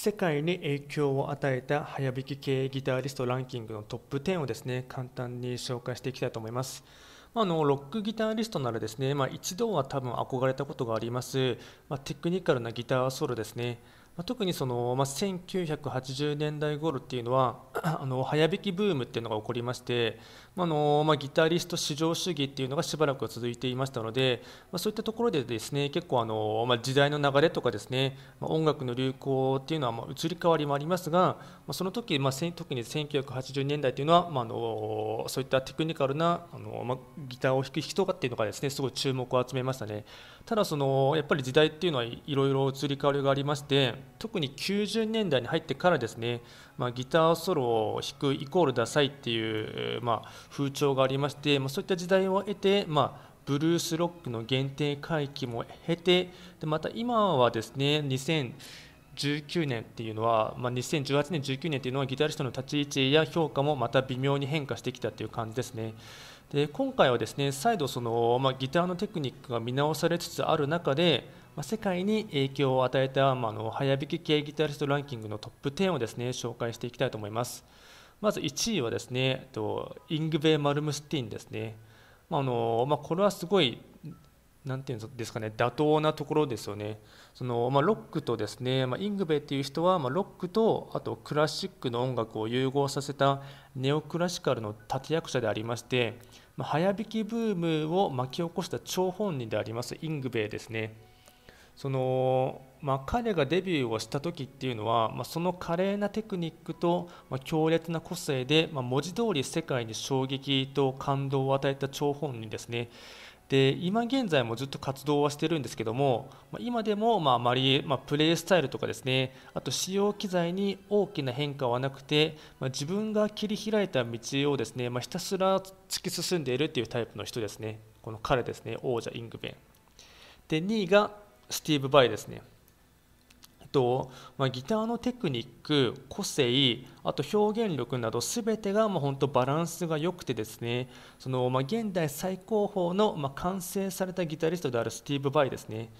世界に影響を与えた早弾き系ギタリストランキングのトップ10をですね簡単に紹介していきたいと思います。まあ、のロックギタリストならですね、まあ、一度は多分憧れたことがあります、まあ、テクニカルなギターソロですねま特にその、まあ、1980年代頃っていうのは あの早弾きブームっていうのが起こりまして、まあのまあ、ギタリスト至上主義っていうのがしばらく続いていましたので、まあ、そういったところでですね結構あの、ま時代の流れとかですね、ま音楽の流行っていうのはま移り変わりもありますが、まその時、まあ、特に1980年代というのは、まあのそういったテクニカルなあの、まギターを弾く人がっていうのがですねすごい注目を集めましたね。ただそのやっぱり時代っていうのはいろいろ移り変わりがありまして特に90年代に入ってからですね、まあ、ギターソロを弾くイコールダサいっていう、まあ、風潮がありまして、まあ、そういった時代を経て、まあ、ブルースロックの限定回帰も経てでまた今はですね2019年っていうのは、まあ、2018年、19年っていうのはギタリストの立ち位置や評価もまた微妙に変化してきたという感じですね。で今回はですね再度その、まあ、ギターのテクニックが見直されつつある中でま世界に影響を与えた、まあの早弾き系ギタリストランキングのトップ10をですね紹介していきたいと思いますまず1位はですねとイングベイ・マルムスティンですね、まあのまあ、これはすごいてうんですかね妥当なところですよねその、まあ、ロックとですね、まあ、イングベイっていう人は、まあ、ロックとあとクラシックの音楽を融合させたネオクラシカルの立役者でありまして、まあ、早弾きブームを巻き起こした張本人でありますイングベイですね。その、まあ、彼がデビューをした時っていうのは、まあ、その華麗なテクニックと、まあ、強烈な個性で、まあ、文字通り世界に衝撃と感動を与えた張本人ですねで今現在もずっと活動はしてるんですけども、まあ、今でもまああまり、まあ、プレースタイルとかですねあと使用機材に大きな変化はなくて、まあ、自分が切り開いた道をですね、まあ、ひたすら突き進んでいるっていうタイプの人ですねこの彼ですね王者イングベンで2位がスティーブ・バイですねと、まあ、ギターのテクニック個性あと表現力など全てが、まあ、本当バランスが良くてですねその、まあ、現代最高峰の、まあ、完成されたギタリストであるスティーブ・バイですね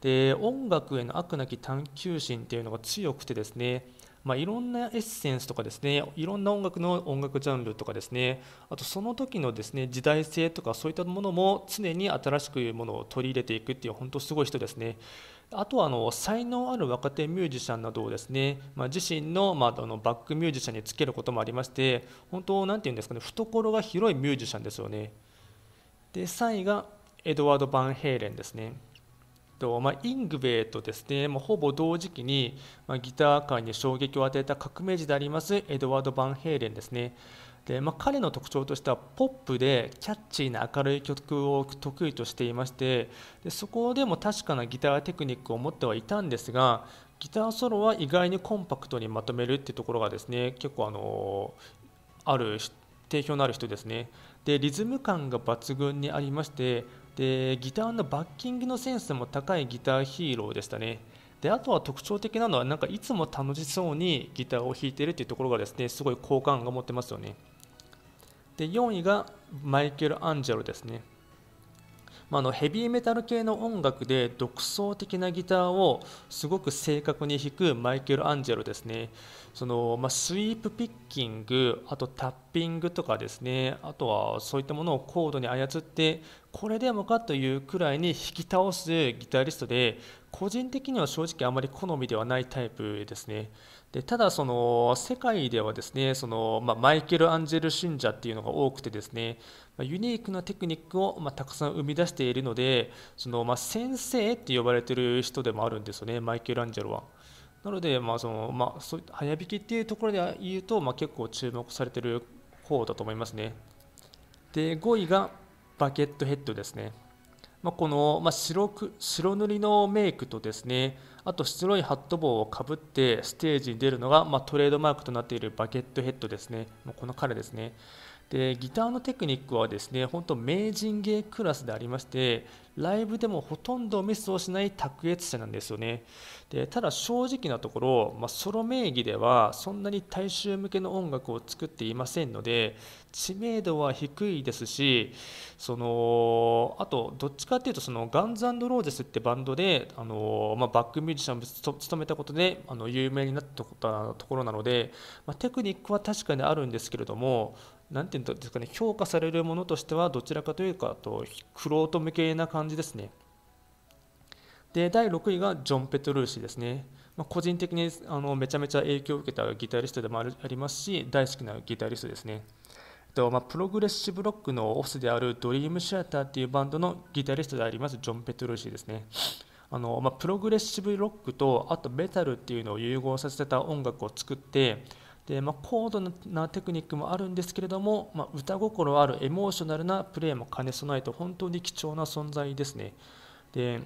で音楽への飽くなき探求心というのが強くてですねまあ、いろんなエッセンスとかですねいろんな音楽の音楽ジャンルとかですねあとその時のですね時代性とかそういったものも常に新しくものを取り入れていくっていう本当すごい人ですね。あとはあの才能ある若手ミュージシャンなどをですね、まあ、自身の,、まあ、あのバックミュージシャンにつけることもありまして本当なんて言うんですかね懐が広いミュージシャンですよね。で3位がエドワード・バンヘイレンですね。とまあ、イングベイとですね、まあ、ほぼ同時期に、まあ、ギター界に衝撃を与えた革命児でありますエドワード・バンヘイレンですねで、まあ、彼の特徴としてはポップでキャッチーな明るい曲を得意としていましてでそこでも確かなギターテクニックを持ってはいたんですがギターソロは意外にコンパクトにまとめるっていうところがですね結構あのある定評のある人ですねでリズム感が抜群にありましてでギターのバッキングのセンスも高いギターヒーローでしたねであとは特徴的なのはなんかいつも楽しそうにギターを弾いているというところがですねすごい好感が持ってますよねで4位がマイケル・アンジェロですねまあ、のヘビーメタル系の音楽で独創的なギターをすごく正確に弾くマイケル・アンジェロですねその、まあ、スイープピッキングあとタッピングとかですねあとはそういったものを高度に操ってこれでもかというくらいに引き倒すギタリストで個人的には正直あまり好みではないタイプですねでただその世界ではですねその、まあ、マイケル・アンジェル信者っていうのが多くてですね、まユニークなテクニックを、まあ、たくさん生み出しているのでその、まあ、先生って呼ばれてる人でもあるんですよねマイケル・アンジェルは。なので、まあそのまあ、そう早引きっていうところで言うと、まあ、結構注目されてる方だと思いますね。で5位がバケットヘッドですね。まあ、この、まあ、白く白塗りのメイクとですねあと白いハット帽をかぶってステージに出るのが、まあ、トレードマークとなっているバケットヘッドですねまこの彼ですねでギターのテクニックはですね本当名人芸クラスでありましてライブでもほとんどミスをしない卓越者なんですよねでただ正直なところ、まあ、ソロ名義ではそんなに大衆向けの音楽を作っていませんので知名度は低いですしそのあとどっちかっていうとそのガンズローゼスってバンドであの、まあ、バックミュージシャンを務めたことであの有名になったところなので、まあ、テクニックは確かにあるんですけれども何て言うんですかね評価されるものとしてはどちらかというかとクロート向けな感じですねで第6位がジョン・ペトルーシですね、まあ、個人的にあのめちゃめちゃ影響を受けたギタリストでもありますし大好きなギタリストですねとまあ、プログレッシブロックのオフィスであるドリームシアターっていうバンドのギタリストでありますジョン・ペトルーシですねあの、まあ、プログレッシブロックとあとメタルっていうのを融合させた音楽を作ってで、まあ、高度なテクニックもあるんですけれども、まあ、歌心あるエモーショナルなプレーも兼ね備えて本当に貴重な存在ですね。で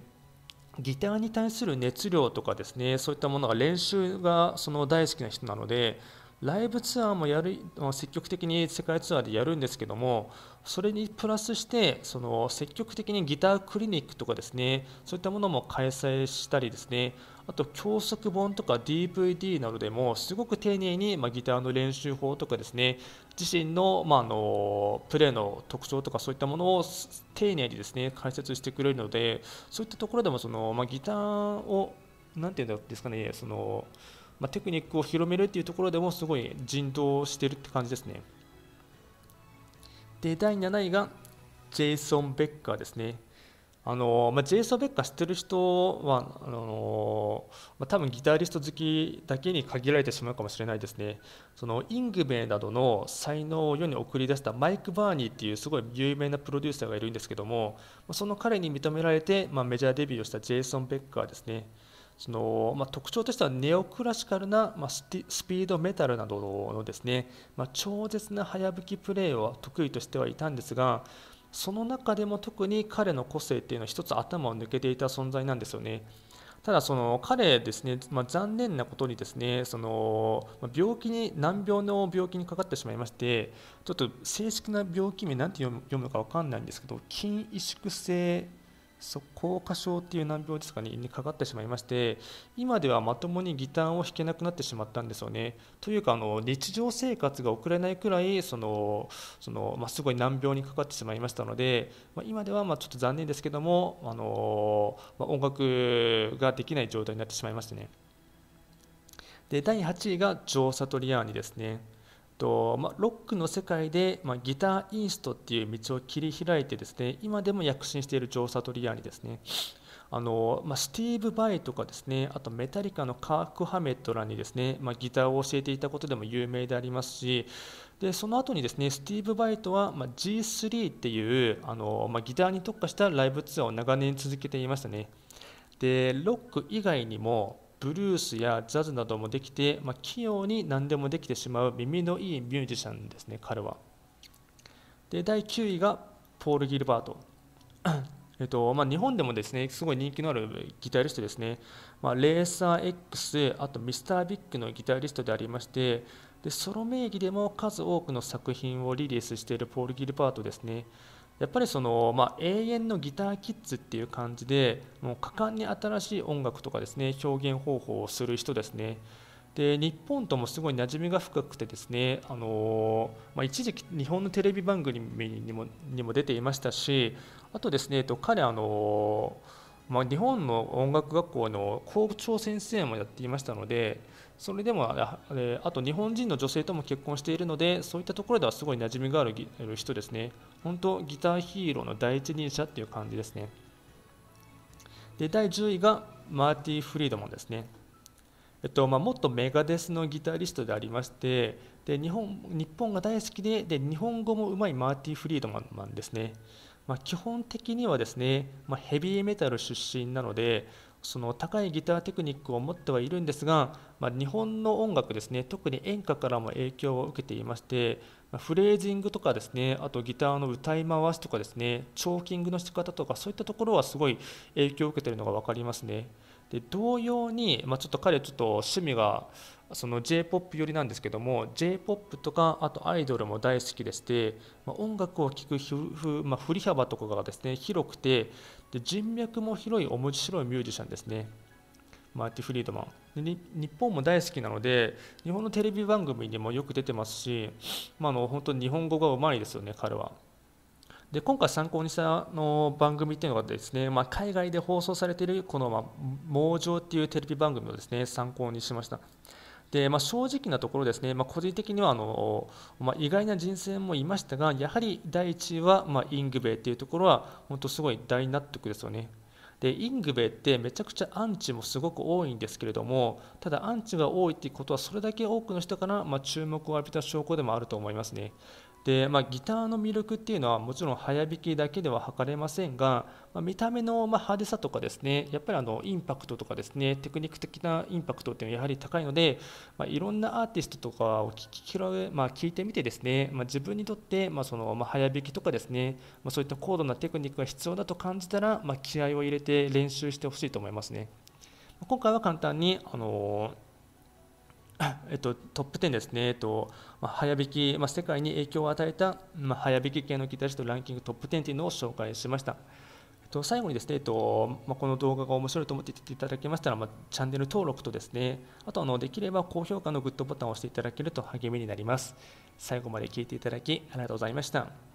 ギターに対する熱量とかですねそういったものが練習がその大好きな人なのでライブツアーもやる積極的に世界ツアーでやるんですけどもそれにプラスしてその積極的にギタークリニックとかですねそういったものも開催したりですねあと教則本とか DVD などでもすごく丁寧に、まギターの練習法とかですね自身の,、まあのプレーの特徴とかそういったものを丁寧にですね解説してくれるのでそういったところでもその、まあ、ギターを何て言うんですかねそのまあ、テクニックを広めるっていうところでもすごい陣頭してるって感じですね。で、第7位がジェイソン・ベッカーですね。あのまあ、ジェイソン・ベッカー知ってる人はあのまあ、多分ギタリスト好きだけに限られてしまうかもしれないですねそのイングベイなどの才能を世に送り出したマイク・バーニーっていうすごい有名なプロデューサーがいるんですけどもその彼に認められて、まあ、メジャーデビューをしたジェイソン・ベッカーですね。そのまあ、特徴としてはネオクラシカルな、まあ、スピードメタルなどのですね、まあ、超絶な早吹きプレーを得意としてはいたんですがその中でも特に彼の個性っていうのは一つ頭を抜けていた存在なんですよね。ただその彼ですね、まあ、残念なことにですねその病気に難病の病気にかかってしまいましてちょっと正式な病気名なんて読むか分かんないんですけど筋萎縮性硬化症っていう難病ですかねにかかってしまいまして今ではまともにギターを弾けなくなってしまったんですよね。というかあの日常生活が送れないくらいそのその、まあ、すごい難病にかかってしまいましたので、まあ、今ではまちょっと残念ですけどもあの、まあ、音楽ができない状態になってしまいましたね。で第8位がジョー・サトリアーニですね。とまあ、ロックの世界で、まあ、ギターインストっていう道を切り開いてですね今でも躍進しているジョー・サトリアーニですねあの、まあ、スティーブ・バイとかですねあとメタリカのカーク・ハメットらにですね、まあ、ギターを教えていたことでも有名でありますしでその後にですねスティーブ・バイトは、まあ、G3 っていうあの、まあ、ギターに特化したライブツアーを長年続けていましたねでロック以外にもブルースやジャズなどもできて、まあ、器用に何でもできてしまう耳のいいミュージシャンですね彼はで第9位がポール・ギルバート えっとまあ、日本でもですねすごい人気のあるギタリストですね、まあ、レーサー X あとミスタービッグのギタリストでありましてでソロ名義でも数多くの作品をリリースしているポール・ギルバートですねやっぱりその、まあ、永遠のギターキッズっていう感じでもう果敢に新しい音楽とかですね表現方法をする人ですねで日本ともすごい馴染みが深くてですね、あのまあ、一時期日本のテレビ番組にもにも出ていましたしあとですね、と、彼あのーまあ、日本の音楽学校の校長先生もやっていましたのでそれでもあと日本人の女性とも結婚しているのでそういったところではすごい馴染みがある人ですね本当ギターヒーローの第一人者っていう感じですねで第10位がマーティ・フリードマンですねえっとまあ、元メガデスのギタリストでありましてで日本日本が大好きでで日本語もうまいマーティ・フリードマンなんですねまあ、基本的にはですね、まあ、ヘビーメタル出身なのでその高いギターテクニックを持ってはいるんですが、まあ、日本の音楽ですね特に演歌からも影響を受けていまして、まフレージングとかですねあとギターの歌い回しとかですねチョーキングの仕方とかそういったところはすごい影響を受けているのが分かりますね。で同様に、まあ、ちょっと彼ちょっと趣味がその J−POP 寄りなんですけども J−POP とかあとアイドルも大好きでして、まあ、音楽を聴くひふ、まあ、振り幅とかがですね広くてで人脈も広い面白いミュージシャンですねマーティ・フリードマンで日本も大好きなので日本のテレビ番組にもよく出てますし、まあ、あの本当に日本語がうまいですよね彼は。で今回参考にしたの番組っていうのがですね、まあ、海外で放送されているこの「まあ、盲っていうテレビ番組をですね参考にしました。で、まあ、正直なところですね、まあ、個人的にはあの、まあ、意外な人選もいましたがやはり第1位は、まイングベイというところは本当すごい大納得ですよね。でイングベイってめちゃくちゃアンチもすごく多いんですけれどもただアンチが多いっていうことはそれだけ多くの人から、ま注目を浴びた証拠でもあると思いますねで、まあ、ギターの魅力っていうのはもちろん早弾きだけでは測れませんが、まあ、見た目のま派手さとかですねやっぱりあのインパクトとかですねテクニック的なインパクトっていうのはやはり高いので、まあ、いろんなアーティストとかを聞きまあ、聞いてみてですね、ま自分にとってまそのま早弾きとかですね、まそういった高度なテクニックが必要だと感じたら、ま気合を入れて練習してほしいと思いますね。今回は簡単に、あのー えっと、トップ10ですね、えっとまあ、早弾き、まあ、世界に影響を与えた、まあ、早弾き系のギタリストランキングトップ10というのを紹介しました。えっと、最後にですね、えっとまあ、この動画が面白いと思っていただけましたら、まあ、チャンネル登録とですね、あとあのできれば高評価のグッドボタンを押していただけると励みになります。最後まで聴いていただきありがとうございました。